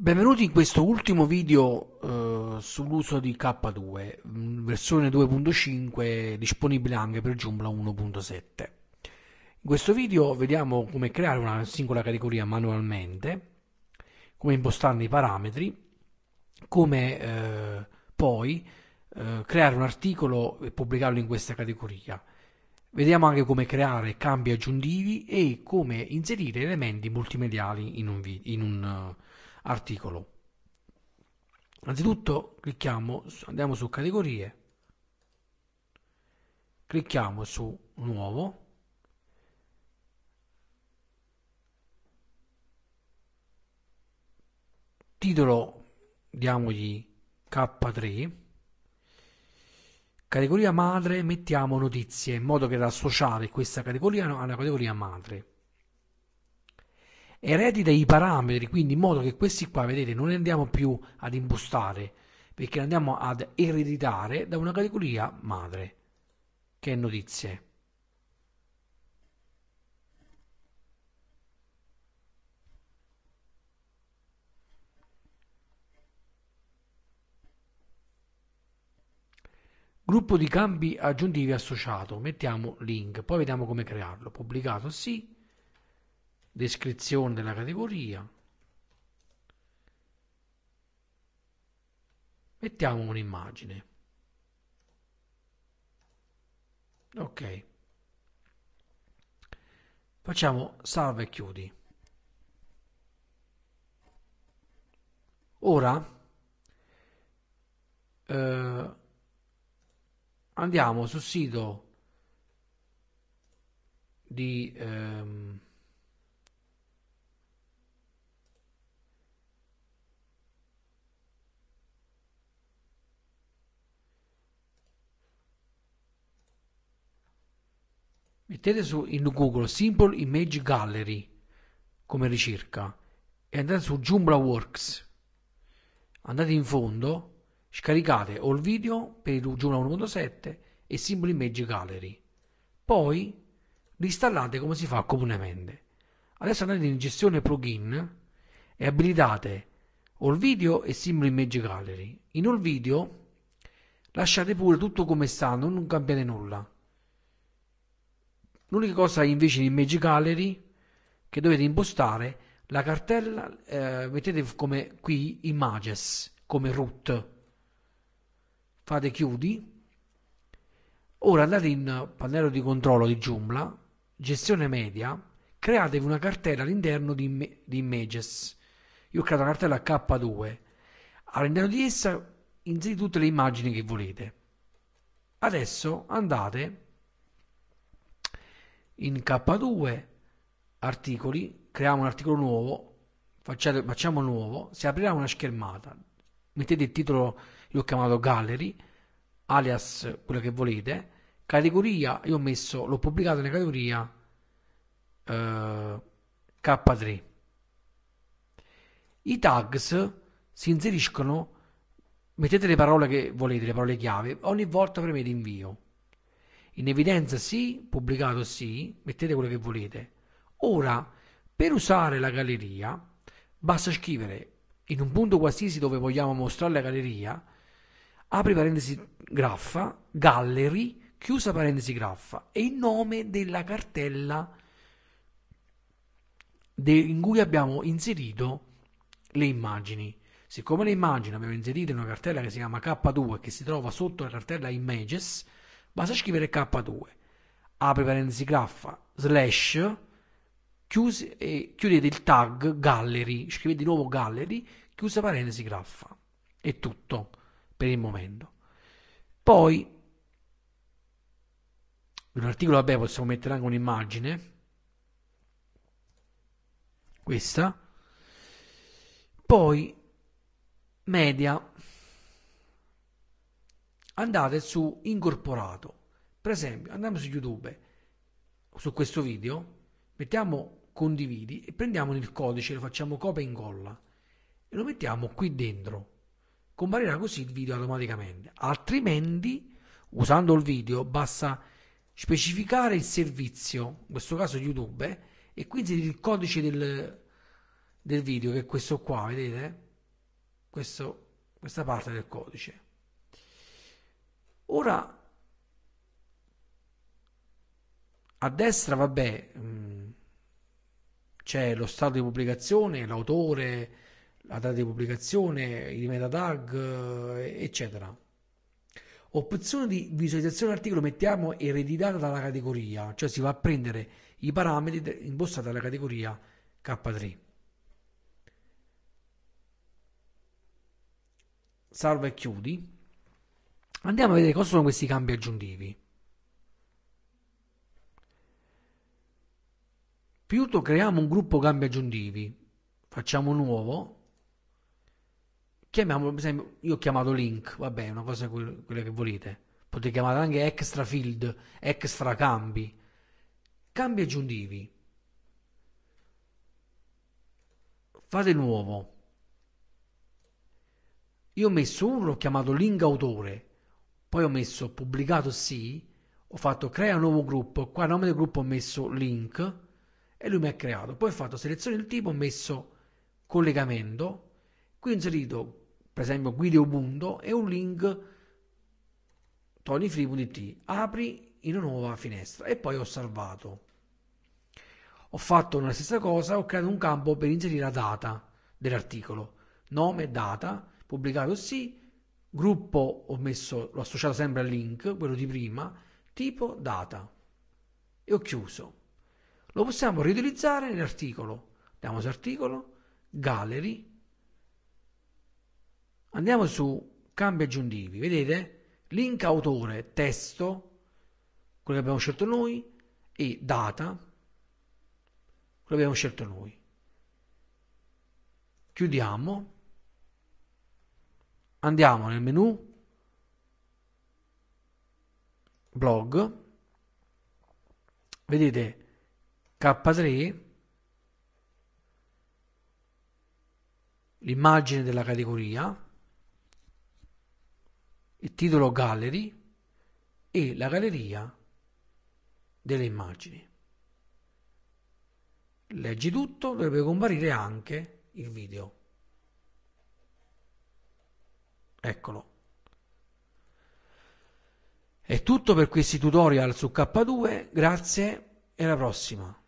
Benvenuti in questo ultimo video eh, sull'uso di K2, versione 2.5 disponibile anche per Joomla 1.7. In questo video vediamo come creare una singola categoria manualmente, come impostarne i parametri, come eh, poi eh, creare un articolo e pubblicarlo in questa categoria. Vediamo anche come creare cambi aggiuntivi e come inserire elementi multimediali in un, in un articolo. Anzitutto clicchiamo, andiamo su categorie, clicchiamo su nuovo, titolo diamogli K3, categoria madre mettiamo notizie in modo che da associare questa categoria alla categoria madre eredi dei parametri, quindi in modo che questi qua, vedete, non li andiamo più ad impostare, perché li andiamo ad ereditare da una categoria madre, che è notizie. Gruppo di campi aggiuntivi associato, mettiamo link, poi vediamo come crearlo. Pubblicato sì, descrizione della categoria. Mettiamo un'immagine. Ok. Facciamo salva e chiudi. Ora eh, andiamo sul sito di... Ehm, mettete su, in Google Simple Image Gallery come ricerca e andate su Joomla Works, andate in fondo, scaricate o il video per il Joomla 1.7 e Simple Image Gallery, poi l'installate come si fa comunemente. Adesso andate in gestione plugin e abilitate All Video e Simple Image Gallery. In All Video lasciate pure tutto come sta, non cambiate nulla. L'unica cosa invece di Image Gallery che dovete impostare la cartella, eh, mettete come qui images, come root. Fate chiudi. Ora andate in pannello di controllo di Joomla, gestione media, createvi una cartella all'interno di, di images. Io ho creato una cartella K2. All'interno di essa inserite tutte le immagini che volete. Adesso andate in K2 articoli, creiamo un articolo nuovo, facciamo, facciamo nuovo, si aprirà una schermata, mettete il titolo, io ho chiamato gallery, alias quello che volete, categoria, io ho messo, l'ho pubblicato nella categoria eh, K3. I tags si inseriscono, mettete le parole che volete, le parole chiave, ogni volta premete invio in evidenza sì, pubblicato sì, mettete quello che volete. Ora, per usare la galleria, basta scrivere in un punto qualsiasi dove vogliamo mostrare la galleria, apri parentesi graffa, gallery, chiusa parentesi graffa e il nome della cartella de in cui abbiamo inserito le immagini. Siccome le immagini abbiamo inserito in una cartella che si chiama K2 e che si trova sotto la cartella images, basta scrivere K2 apri parentesi graffa slash chiuse, eh, chiudete il tag gallery scrivete di nuovo gallery chiusa parentesi graffa è tutto per il momento poi in un articolo vabbè possiamo mettere anche un'immagine questa poi media andate su incorporato per esempio andiamo su youtube su questo video mettiamo condividi e prendiamo il codice lo facciamo copia e incolla e lo mettiamo qui dentro comparirà così il video automaticamente altrimenti usando il video basta specificare il servizio in questo caso youtube e qui quindi il codice del, del video che è questo qua vedete questo, questa parte del codice Ora, a destra, vabbè, mh, mm, c'è lo stato di pubblicazione, l'autore, la data di pubblicazione, i meta tag, eh, eccetera. Opzione di visualizzazione articolo mettiamo ereditata dalla categoria, cioè si va a prendere i parametri impostati dalla categoria K3. Salva e chiudi. Andiamo a vedere cosa sono questi cambi aggiuntivi. Più to creiamo un gruppo cambi aggiuntivi, facciamo nuovo, chiamiamolo, per esempio, io ho chiamato link, vabbè, una cosa quella che volete. Potete chiamare anche extra field, extra cambi, cambi aggiuntivi. Fate nuovo. Io ho messo uno, l'ho chiamato link autore, poi ho messo pubblicato sì, ho fatto crea un nuovo gruppo, qua a nome del gruppo ho messo link e lui mi ha creato, poi ho fatto selezione del tipo, ho messo collegamento, qui ho inserito per esempio guide Ubuntu e un link tonyfree.it, apri in una nuova finestra e poi ho salvato. Ho fatto la stessa cosa, ho creato un campo per inserire la data dell'articolo, nome, data, pubblicato sì, gruppo ho messo, l'ho associato sempre al link, quello di prima, tipo data e ho chiuso. Lo possiamo riutilizzare nell'articolo. Andiamo su articolo, gallery, andiamo su cambi aggiuntivi, vedete? Link autore, testo, quello che abbiamo scelto noi, e data, quello che abbiamo scelto noi. Chiudiamo andiamo nel menu blog vedete K3 l'immagine della categoria il titolo gallery e la galleria delle immagini leggi tutto dovrebbe comparire anche il video Eccolo. È tutto per questi tutorial su K2, grazie e alla prossima.